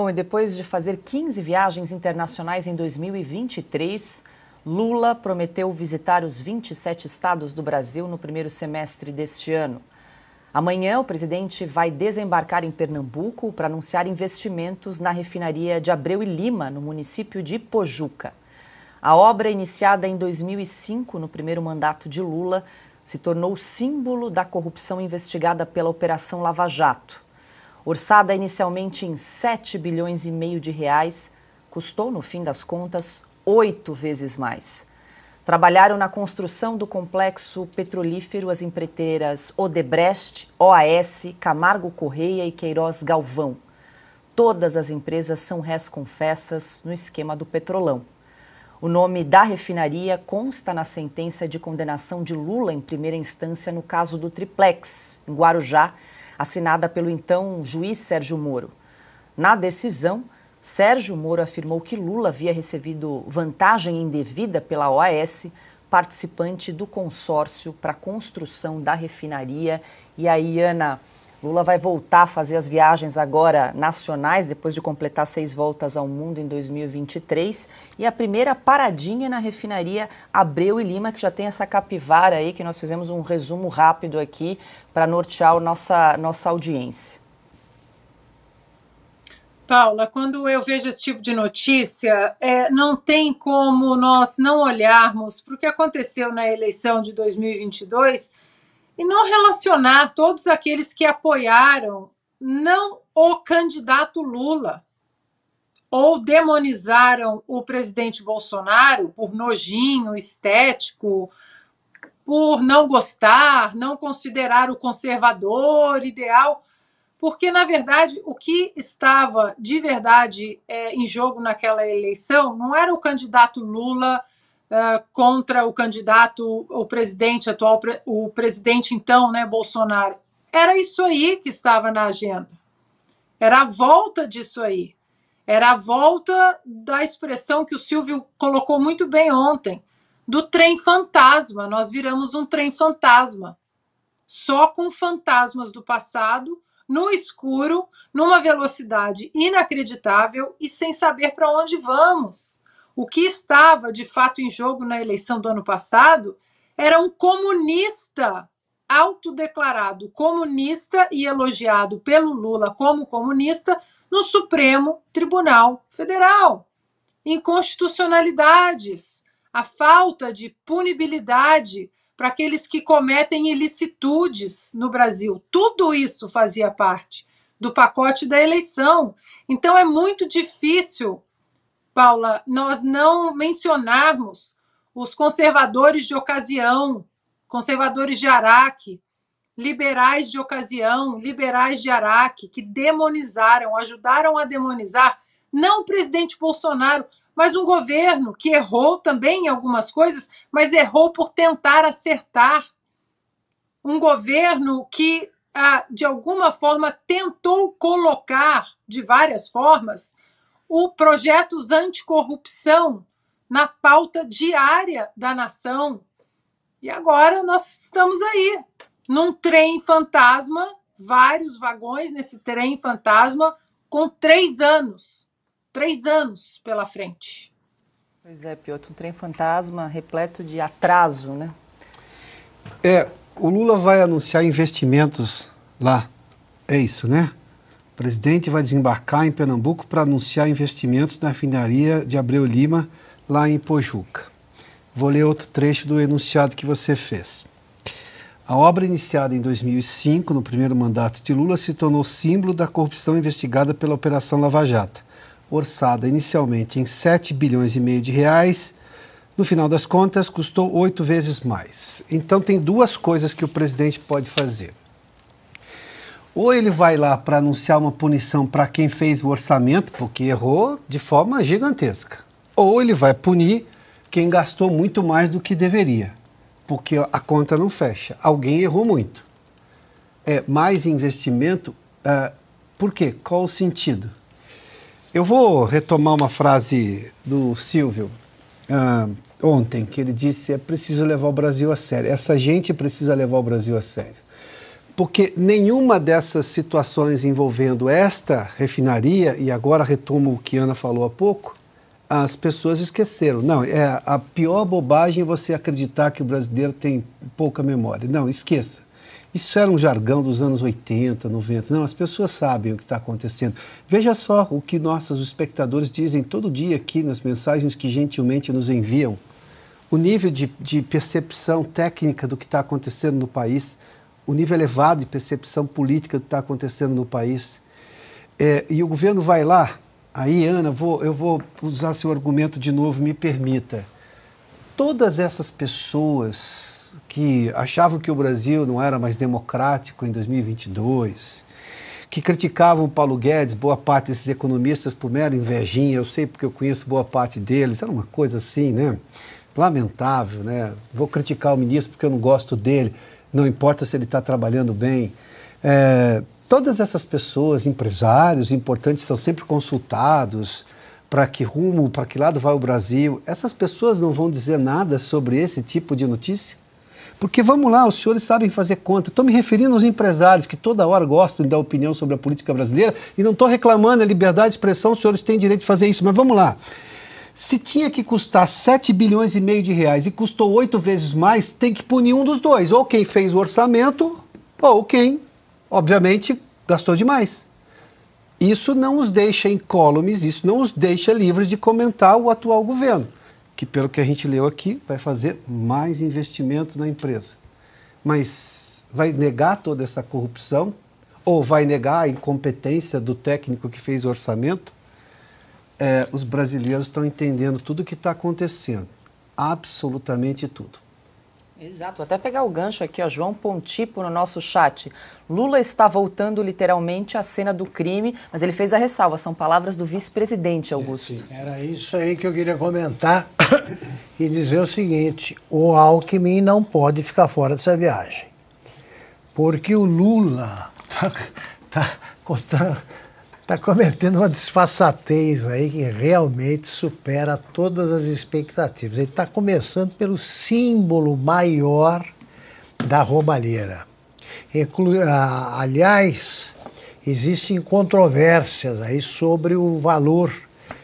Bom, e depois de fazer 15 viagens internacionais em 2023, Lula prometeu visitar os 27 estados do Brasil no primeiro semestre deste ano. Amanhã, o presidente vai desembarcar em Pernambuco para anunciar investimentos na refinaria de Abreu e Lima, no município de Pojuca. A obra, iniciada em 2005, no primeiro mandato de Lula, se tornou símbolo da corrupção investigada pela Operação Lava Jato. Orçada inicialmente em 7 bilhões e meio de reais, custou, no fim das contas, oito vezes mais. Trabalharam na construção do complexo petrolífero as empreiteiras Odebrecht, OAS, Camargo Correia e Queiroz Galvão. Todas as empresas são resconfessas confessas no esquema do petrolão. O nome da refinaria consta na sentença de condenação de Lula em primeira instância no caso do Triplex, em Guarujá, assinada pelo então juiz Sérgio Moro. Na decisão, Sérgio Moro afirmou que Lula havia recebido vantagem indevida pela OAS, participante do consórcio para a construção da refinaria. E aí, Ana, Lula vai voltar a fazer as viagens agora nacionais, depois de completar seis voltas ao mundo em 2023. E a primeira paradinha na refinaria Abreu e Lima, que já tem essa capivara aí, que nós fizemos um resumo rápido aqui para nortear a nossa, nossa audiência. Paula, quando eu vejo esse tipo de notícia, é, não tem como nós não olharmos para o que aconteceu na eleição de 2022 e não relacionar todos aqueles que apoiaram não o candidato Lula ou demonizaram o presidente Bolsonaro por nojinho, estético, por não gostar, não considerar o conservador ideal, porque na verdade o que estava de verdade é, em jogo naquela eleição não era o candidato Lula contra o candidato, o presidente atual, o presidente então, né, Bolsonaro. Era isso aí que estava na agenda. Era a volta disso aí. Era a volta da expressão que o Silvio colocou muito bem ontem, do trem fantasma. Nós viramos um trem fantasma. Só com fantasmas do passado, no escuro, numa velocidade inacreditável e sem saber para onde vamos. O que estava de fato em jogo na eleição do ano passado era um comunista autodeclarado comunista e elogiado pelo Lula como comunista no Supremo Tribunal Federal. Inconstitucionalidades, a falta de punibilidade para aqueles que cometem ilicitudes no Brasil. Tudo isso fazia parte do pacote da eleição. Então é muito difícil Paula, nós não mencionarmos os conservadores de ocasião, conservadores de Araque, liberais de ocasião, liberais de Araque, que demonizaram, ajudaram a demonizar não o presidente Bolsonaro, mas um governo que errou também em algumas coisas, mas errou por tentar acertar. Um governo que, ah, de alguma forma, tentou colocar, de várias formas, o projetos anticorrupção na pauta diária da nação. E agora nós estamos aí, num trem fantasma, vários vagões nesse trem fantasma, com três anos, três anos pela frente. Pois é, Piotr, um trem fantasma repleto de atraso, né? É, o Lula vai anunciar investimentos lá, é isso, né? O presidente vai desembarcar em Pernambuco para anunciar investimentos na refinaria de Abreu Lima, lá em Pojuca. Vou ler outro trecho do enunciado que você fez. A obra iniciada em 2005, no primeiro mandato de Lula, se tornou símbolo da corrupção investigada pela Operação Lava Jato. Orçada inicialmente em 7 bilhões e meio de reais, no final das contas custou oito vezes mais. Então tem duas coisas que o presidente pode fazer. Ou ele vai lá para anunciar uma punição para quem fez o orçamento, porque errou de forma gigantesca. Ou ele vai punir quem gastou muito mais do que deveria, porque a conta não fecha. Alguém errou muito. É mais investimento. Uh, por quê? Qual o sentido? Eu vou retomar uma frase do Silvio uh, ontem, que ele disse: é preciso levar o Brasil a sério. Essa gente precisa levar o Brasil a sério porque nenhuma dessas situações envolvendo esta refinaria, e agora retomo o que Ana falou há pouco, as pessoas esqueceram. Não, é a pior bobagem você acreditar que o brasileiro tem pouca memória. Não, esqueça. Isso era um jargão dos anos 80, 90. Não, as pessoas sabem o que está acontecendo. Veja só o que nossos espectadores dizem todo dia aqui nas mensagens que gentilmente nos enviam. O nível de, de percepção técnica do que está acontecendo no país o nível elevado de percepção política que está acontecendo no país. É, e o governo vai lá, aí, Ana, vou, eu vou usar seu argumento de novo, me permita. Todas essas pessoas que achavam que o Brasil não era mais democrático em 2022, que criticavam o Paulo Guedes, boa parte desses economistas por mera invejinha, eu sei porque eu conheço boa parte deles, era uma coisa assim, né? Lamentável, né? Vou criticar o ministro porque eu não gosto dele não importa se ele está trabalhando bem. É, todas essas pessoas, empresários importantes, são sempre consultados para que rumo, para que lado vai o Brasil. Essas pessoas não vão dizer nada sobre esse tipo de notícia? Porque vamos lá, os senhores sabem fazer conta. Estou me referindo aos empresários que toda hora gostam de dar opinião sobre a política brasileira e não estou reclamando a liberdade de expressão, os senhores têm direito de fazer isso, mas vamos lá. Se tinha que custar 7 bilhões e meio de reais e custou oito vezes mais, tem que punir um dos dois, ou quem fez o orçamento, ou quem, obviamente, gastou demais. Isso não os deixa incólumes, isso não os deixa livres de comentar o atual governo, que, pelo que a gente leu aqui, vai fazer mais investimento na empresa. Mas vai negar toda essa corrupção? Ou vai negar a incompetência do técnico que fez o orçamento? é, os brasileiros estão entendendo tudo o que está acontecendo. Absolutamente tudo. Exato, até pegar o gancho aqui, ó, João Pontipo no nosso chat. Lula está voltando literalmente à cena do crime, mas ele fez a ressalva, são palavras do vice-presidente Augusto. É, sim, era isso aí que eu queria comentar e dizer o seguinte: o Alckmin não pode ficar fora dessa viagem. Porque o Lula está tá, tá, tá está cometendo uma disfarçatez aí que realmente supera todas as expectativas. Ele está começando pelo símbolo maior da roubalheira. Inclu ah, aliás, existem controvérsias aí sobre o valor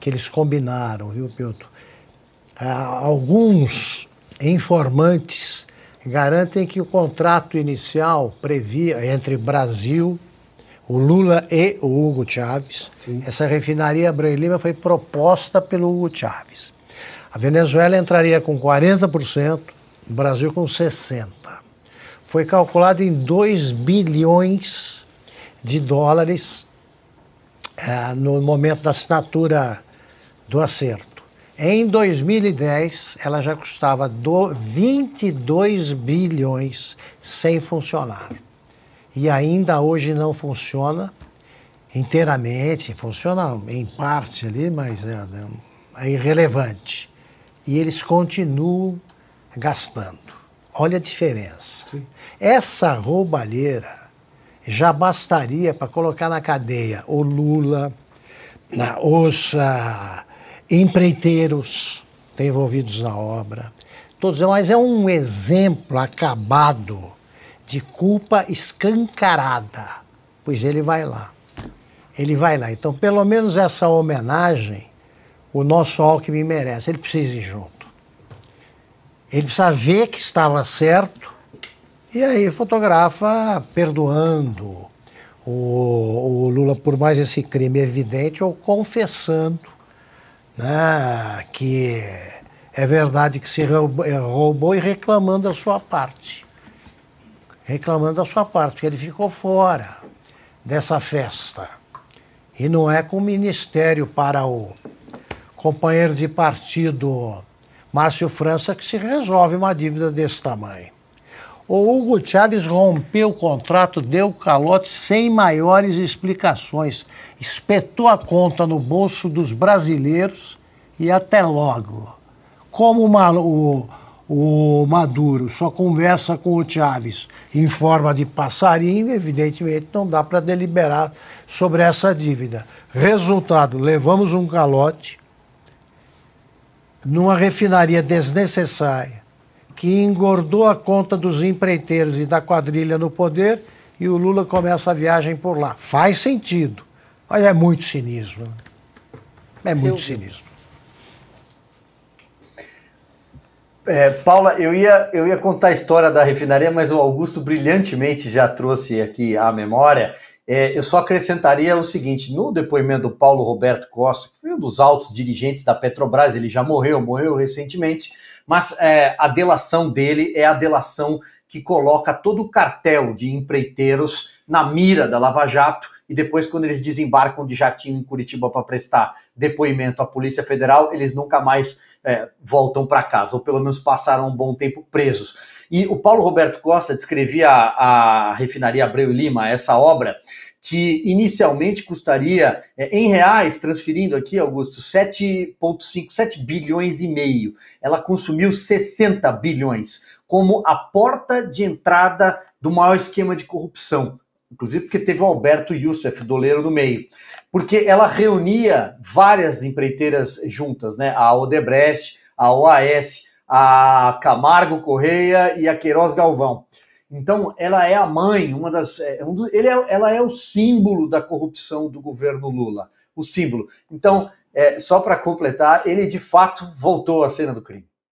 que eles combinaram, viu, Pilto? Ah, alguns informantes garantem que o contrato inicial previa entre Brasil o Lula e o Hugo Chávez. Sim. Essa refinaria Abreu Lima foi proposta pelo Hugo Chávez. A Venezuela entraria com 40%, o Brasil com 60%. Foi calculado em 2 bilhões de dólares é, no momento da assinatura do acerto. Em 2010, ela já custava do 22 bilhões sem funcionar e ainda hoje não funciona inteiramente, funciona em parte ali, mas é, é, é irrelevante. E eles continuam gastando. Olha a diferença. Sim. Essa roubalheira já bastaria para colocar na cadeia o Lula, na, os ah, empreiteiros envolvidos na obra. Todos, mas é um exemplo acabado de culpa escancarada. Pois ele vai lá. Ele vai lá. Então, pelo menos essa homenagem o nosso Alckmin merece. Ele precisa ir junto. Ele precisa ver que estava certo e aí fotografa perdoando o, o Lula por mais esse crime evidente ou confessando né, que é verdade que se roubou, roubou e reclamando a sua parte reclamando da sua parte, porque ele ficou fora dessa festa. E não é com o ministério para o companheiro de partido Márcio França que se resolve uma dívida desse tamanho. O Hugo Chávez rompeu o contrato, deu calote sem maiores explicações, espetou a conta no bolso dos brasileiros e até logo. Como uma, o, o Maduro só conversa com o Chávez em forma de passarinho, evidentemente não dá para deliberar sobre essa dívida. Resultado: levamos um calote numa refinaria desnecessária que engordou a conta dos empreiteiros e da quadrilha no poder e o Lula começa a viagem por lá. Faz sentido, mas é muito cinismo. Né? É muito cinismo. É, Paula, eu ia, eu ia contar a história da refinaria, mas o Augusto brilhantemente já trouxe aqui a memória. É, eu só acrescentaria o seguinte: no depoimento do Paulo Roberto Costa, que foi um dos altos dirigentes da Petrobras, ele já morreu, morreu recentemente, mas é, a delação dele é a delação que coloca todo o cartel de empreiteiros na mira da Lava Jato e depois, quando eles desembarcam de jatinho em Curitiba para prestar depoimento à Polícia Federal, eles nunca mais é, voltam para casa, ou pelo menos passaram um bom tempo presos. E o Paulo Roberto Costa descrevia a, a refinaria Abreu Lima, essa obra, que inicialmente custaria, é, em reais, transferindo aqui, Augusto, 7,5, 7 bilhões e meio. Ela consumiu 60 bilhões como a porta de entrada do maior esquema de corrupção inclusive porque teve o Alberto Youssef Doleiro no meio, porque ela reunia várias empreiteiras juntas, né? A Odebrecht, a OAS, a Camargo Correia e a Queiroz Galvão. Então, ela é a mãe, uma das. É, um dos, ele é, ela é o símbolo da corrupção do governo Lula. O símbolo. Então, é, só para completar, ele de fato voltou à cena do crime.